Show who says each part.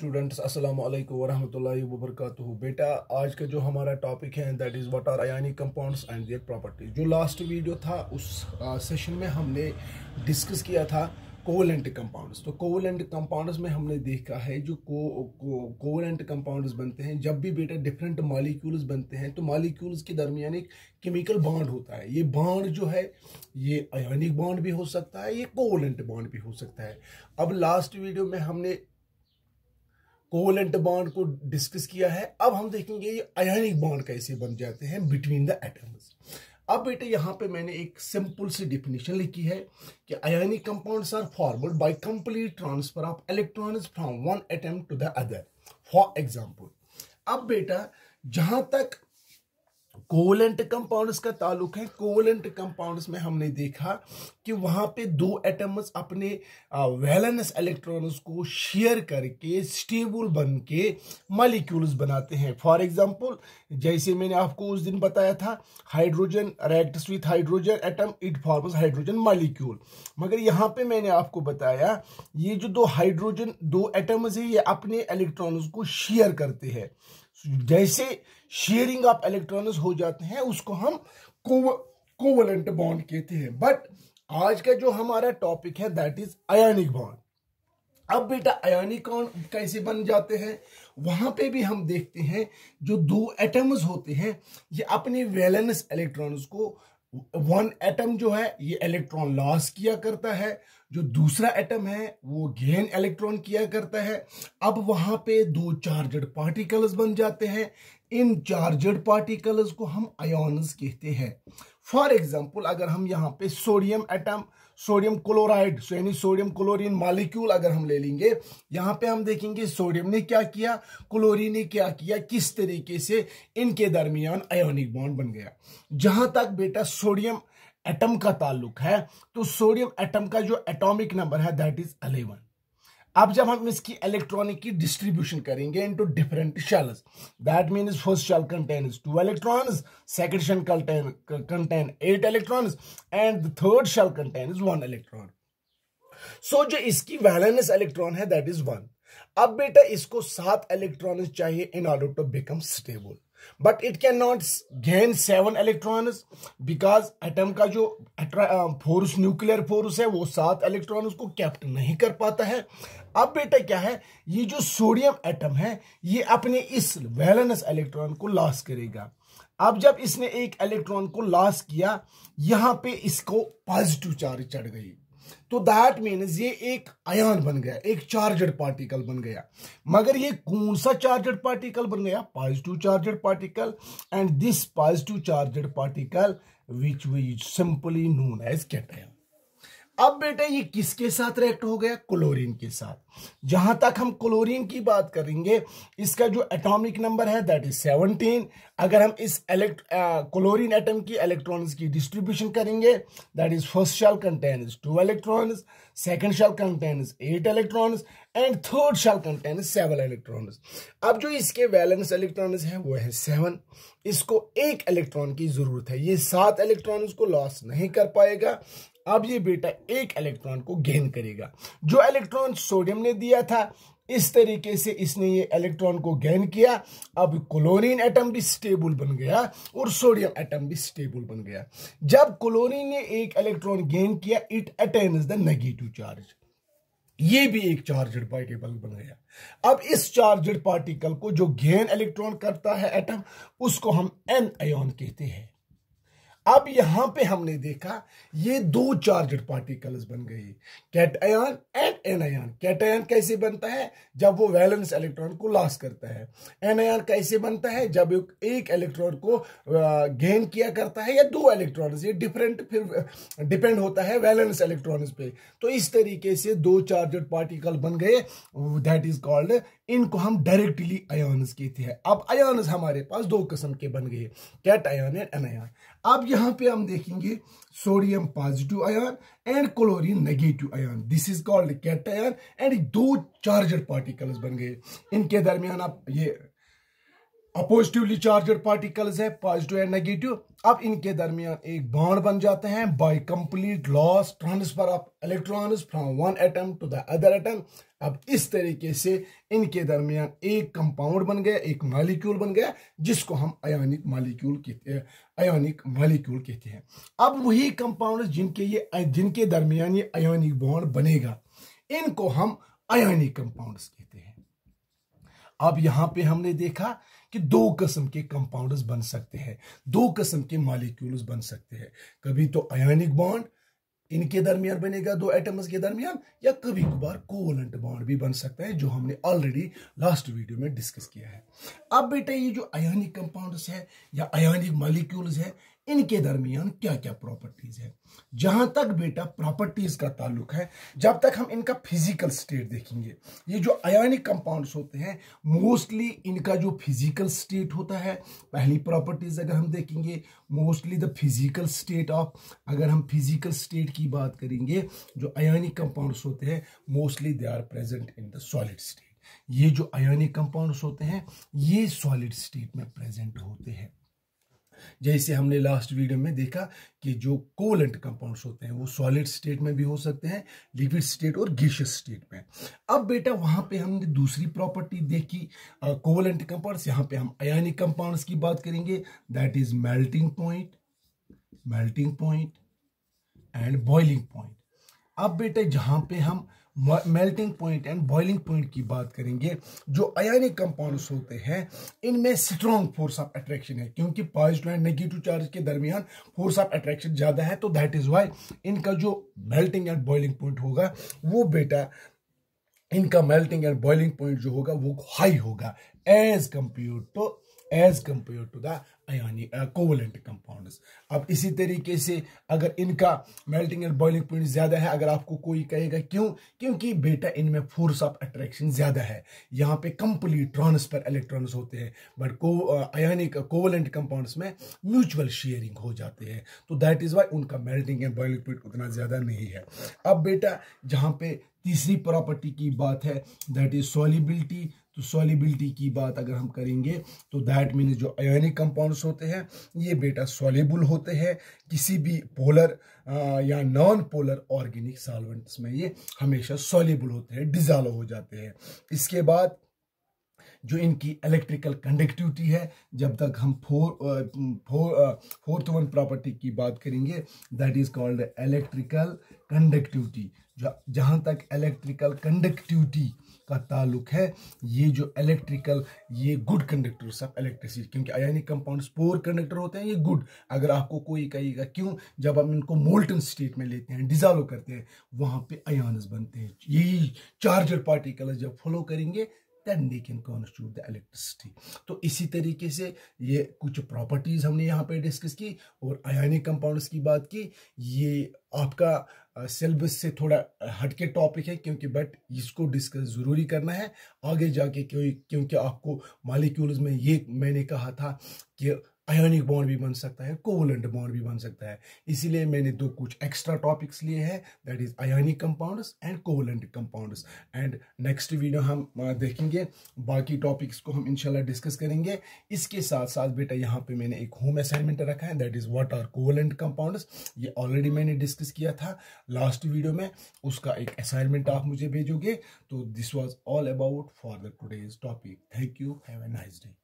Speaker 1: students अस्सलाम वालेकुम वरहमतुल्लाहि वबरकatuh बेटा आज का जो हमारा टॉपिक है that is what are ionic compounds and their properties जो लास्ट वीडियो था उस सेशन में हमने डिस्कस किया था कोवलेंट कंपाउंड्स तो कोवलेंट कंपाउंड्स में हमने देखा है जो को कोवलेंट कंपाउंड्स बनते हैं जब भी बेटा डिफरेंट मालिक्यूल्स बनते हैं तो मालिक्यूल्स के दरमियान एक केमिकल बॉन्ड होता है ये बॉन्ड जो है ये आयोनिक बॉन्ड भी हो सकता है ये कोवलेंट बॉन्ड भी हो सकता है अब लास्ट वीडियो में हमने कोवलेंट बॉन्ड को डिस्कस किया है अब हम देखेंगे ये आयनिक बॉन्ड कैसे बन जाते हैं बिटवीन द एटम्स अब बेटे यहाँ पे मैंने एक सिंपल सी डिफिनेशन लिखी है कि ionic compounds are formed by complete transfer of electrons from one atom to the other for example अब बेटा जहां तक कोवलेंट कंपाउंड्स का ताल्लुक है कोवलेंट कंपाउंड्स में हमने देखा कि वहां पे दो एटम्स अपने वैलेंस इलेक्ट्रॉन्स को शेयर करके स्टेबल बन के मालिक्यूल्स बनाते हैं फॉर एग्जांपल जैसे मैंने आपको उस दिन बताया था hydrogen reacts with hydrogen atom it forms hydrogen molecule मगर यहाँ पे मैंने आपको बताया ये जो दो हाइड्रोजन दो एटम्स है ये अपने इलेक्ट्रॉन्स को शेयर करते हैं जैसे शेयरिंग ऑफ इलेक्ट्रॉन्स हो जाते हैं उसको हम कोवलेंट बॉन्ड कहते हैं बट आज का जो हमारा टॉपिक है दैट इज आयोनिक बॉन्ड अब बेटा आयोनिक बॉन्ड कैसे बन जाते हैं वहां पे भी हम देखते हैं जो दो एटम्स होते हैं ये अपने वैलेंस इलेक्ट्रॉन्स को वन एटम जो है ये इलेक्ट्रॉन लॉस किया करता है जो दूसरा एटम है वो गेन इलेक्ट्रॉन किया करता है अब वहां पे दो चार्जड पार्टिकल्स बन जाते हैं इन चार्जड पार्टिकल्स को हम आयोन्स कहते हैं फॉर एग्जाम्पल अगर हम यहाँ पे sodium atom sodium chloride so यानी सोडियम क्लोरीन मालिक्यूल अगर हम ले लेंगे यहाँ पे हम देखेंगे सोडियम ने क्या किया क्लोरीन ने क्या किया किस तरीके से इनके दरमियान आयोनिक बॉन्ड बन गया जहां तक बेटा सोडियम एटम का ताल्लुक है तो सोडियम एटम का जो एटॉमिक नंबर है दैट इज अलेवन अब जब हम इसकी इलेक्ट्रॉनिक की डिस्ट्रीब्यूशन करेंगे into different shells that means first shell contains two electrons second shell contain contain eight electrons and the third shell contain is one electron so जो इसकी valence electron है that is one अब बेटा इसको सात electron चाहिए in order to become stable but it can not gain seven electrons because atom का जो फोर्स न्यूक्लियर फोर्स है वो सात इलेक्ट्रॉन्स को कैप्ट नहीं कर पाता है अब बेटा क्या है ये जो सोडियम एटम है ये अपने इस वैलेंस इलेक्ट्रॉन को लॉस करेगा अब जब इसने एक इलेक्ट्रॉन को लॉस किया यहां पे इसको पॉजिटिव चार्ज चढ़ गई तो दैट मीनस ये एक आयन बन गया एक चार्जड पार्टिकल बन गया मगर ये कौन सा चार्जड पार्टिकल बन गया positive charged particle and this positive charged particle which we simply known as cation अब बेटे ये किसके साथ रिएक्ट हो गया क्लोरीन के साथ जहां तक हम क्लोरीन की बात करेंगे इसका जो एटॉमिक नंबर है दैट इज 17 अगर हम इस क्लोरीन एटम की इलेक्ट्रॉन्स की डिस्ट्रीब्यूशन करेंगे that is first shell contains two electrons second shell contains eight electrons and third shell contains seven electrons अब जो इसके वैलेंस इलेक्ट्रॉन्स है वो है सेवन इसको एक इलेक्ट्रॉन की जरूरत है ये सात इलेक्ट्रॉन्स को लॉस नहीं कर पाएगा अब ये बेटा एक इलेक्ट्रॉन को गेन करेगा जो इलेक्ट्रॉन सोडियम ने दिया था इस तरीके से इसने ये इलेक्ट्रॉन को गेन किया अब क्लोरीन एटम भी स्टेबल बन गया और सोडियम एटम भी स्टेबल बन गया जब क्लोरीन ने एक इलेक्ट्रॉन गेन किया it attain the negative charge ये भी एक चार्जड पार्टिकल बन गया अब इस चार्जड पार्टिकल को जो गेन इलेक्ट्रॉन करता है एटम उसको हम एन आयोन कहते हैं अब यहां पे हमने देखा ये दो चार्जड पार्टिकल्स बन गए cation and anion cation कैसे बनता है जब वो वैलेंस इलेक्ट्रॉन को लॉस करता है एन आयन कैसे बनता है जब एक इलेक्ट्रॉन को गेन किया करता है या दो इलेक्ट्रॉन ये डिफरेंट फिर डिपेंड होता है वैलेंस इलेक्ट्रॉन पे तो इस तरीके से दो चार्जड पार्टिकल बन गए दैट इज कॉल्ड इनको हम डायरेक्टली आयन्स कहते हैं अब आयन्स हमारे पास दो किस्म के बन गए cation and anion अब यहां पे हम देखेंगे sodium positive ion and chlorine negative ion this is called cation and दो चार्जर पार्टिकल्स बन गए इनके दरमियान आप ये अपोजिटिवली चार्जर पार्टिकल्स है पॉजिटिव एंड नेगेटिव अब इनके दरमियान एक बॉन्ड बन जाते हैं by complete loss transfer of electrons from one atom to the other atom अब इस तरीके से इनके दरमियान एक कंपाउंड बन गया एक मालिक्यूल बन गया जिसको हम अयोनिक मालिक्यूल कहते हैं अयोनिक मालिक्यूल कहते हैं अब वही कंपाउंड जिनके ये जिनके दरमियान ये अयोनिक बॉन्ड बनेगा इनको हम अयोनिक कंपाउंड कहते हैं अब यहां पे हमने देखा कि दो किस्म के कंपाउंड बन सकते हैं दो किस्म के मालिक्यूल्स बन सकते हैं कभी तो अयानिक बॉन्ड इनके दरमियान बनेगा दो एटम्स के दरमियान या कभी कभार कोवलेंट बॉन्ड भी बन सकता है जो हमने ऑलरेडी लास्ट वीडियो में डिस्कस किया है अब बेटा ये जो अयानिक कंपाउंड्स है या अयानिक मॉलिक्यूल्स है इनके दरमियान क्या क्या प्रॉपर्टीज है जहां तक बेटा प्रॉपर्टीज का ताल्लुक है जब तक हम इनका फिजिकल स्टेट देखेंगे ये जो अयानिक कंपाउंड्स होते हैं मोस्टली इनका जो फिजिकल स्टेट होता है पहली प्रॉपर्टीज अगर हम देखेंगे mostly the physical state of अगर हम फिजिकल स्टेट की बात करेंगे जो अयानिक कंपाउंड्स होते हैं mostly they are present in the solid state ये जो अयानिक कंपाउंड्स होते हैं ये सॉलिड स्टेट में प्रेजेंट होते हैं जैसे हमने लास्ट वीडियो में देखा कि जो कोलेंट कंपाउंड्स होते हैं वो सॉलिड स्टेट में भी हो सकते हैं लिक्विड स्टेट और गीशियस स्टेट में अब बेटा वहां पे हमने दूसरी प्रॉपर्टी देखी कोवलेंट कंपाउंड्स यहां पे हम अयानिक कंपाउंड्स की बात करेंगे that is melting point melting point and boiling point अब बेटा जहां पे हम uh, melting point and boiling point की बात करेंगे जो अयानिक कंपाउंड्स होते हैं इनमें स्ट्रॉन्ग फोर्स ऑफ अट्रैक्शन है क्योंकि पॉजिटिव एंड नेगेटिव चार्ज के दरमियान फोर्स ऑफ अट्रैक्शन ज़्यादा है तो दैट इज़ वाई इनका जो मेल्टिंग एंड बॉइलिंग पॉइंट होगा वो बेटा इनका मेल्टिंग एंड बॉइलिंग पॉइंट जो होगा वो हाई होगा as compare to as compare to the यानी कोवलेंट कंपाउंड्स अब इसी तरीके से अगर इनका मेल्टिंग एंड बॉइलिंग पॉइंट ज़्यादा है अगर आपको कोई कहेगा क्यों क्योंकि बेटा इनमें फोर्स ऑफ अट्रैक्शन ज़्यादा है यहाँ पे कंप्लीट ट्रांसफर इलेक्ट्रॉन्स होते हैं बट को आयानिक कोवलेंट कंपाउंड्स में म्यूचुअल शेयरिंग हो जाते हैं तो दैट इज़ वाई उनका मेल्टिंग एंड बॉइलिंग पॉइंट उतना ज़्यादा नहीं है अब बेटा जहाँ पे तीसरी प्रॉपर्टी की बात है दैट इज सॉलिबिलिटी तो सॉलिबिलिटी की बात अगर हम करेंगे तो दैट मीन्स जो आयोनिक कंपाउंड्स होते हैं ये बेटा सॉलेबल होते हैं किसी भी पोलर या नॉन पोलर ऑर्गेनिक सॉल्वेंट्स में ये हमेशा सॉलेबल होते हैं डिजॉल्व हो जाते हैं इसके बाद जो इनकी इलेक्ट्रिकल कंडक्टिविटी है जब तक हम four four fourth one property की बात करेंगे that is called electrical conductivity जहाँ तक इलेक्ट्रिकल कंडक्टिविटी का ताल्लुक है ये जो इलेक्ट्रिकल ये गुड कंडक्टर्स ऑफ इलेक्ट्रिसिटी क्योंकि आयनिक कंपाउंड पोअर कंडक्टर होते हैं ये गुड अगर आपको कोई कहेगा क्यों जब हम इनको मोल्टन स्टेट में लेते हैं डिजॉल्व करते हैं वहाँ पे अयानस बनते हैं यही चार्जर पार्टिकल जब फॉलो करेंगे then they can constitute the electricity तो इसी तरीके से ये कुछ प्रॉपर्टीज़ हमने यहाँ पे डिस्कस की और आयानिक कंपाउंड्स की बात की ये आपका सिलेबस से थोड़ा हटके टॉपिक है क्योंकि बट इसको डिस्कस ज़रूरी करना है आगे जाके क्योंकि आपको मालिक्यूल्स में ये मैंने कहा था कि आयोनिक बॉन्ड भी बन सकता है कोवलेंट बॉन्ड भी बन सकता है इसीलिए मैंने दो कुछ एक्स्ट्रा टॉपिक्स लिए हैं that is ionic compounds and covalent compounds and next video हम देखेंगे बाकी टॉपिक्स को हम इंशाल्लाह डिस्कस करेंगे इसके साथ साथ बेटा यहाँ पे मैंने एक होम असाइनमेंट रखा है that is what are covalent compounds ये ऑलरेडी मैंने डिस्कस किया था लास्ट वीडियो में उसका एक असाइनमेंट आप मुझे भेजोगे तो this was all about for the today's topic thank you have a nice day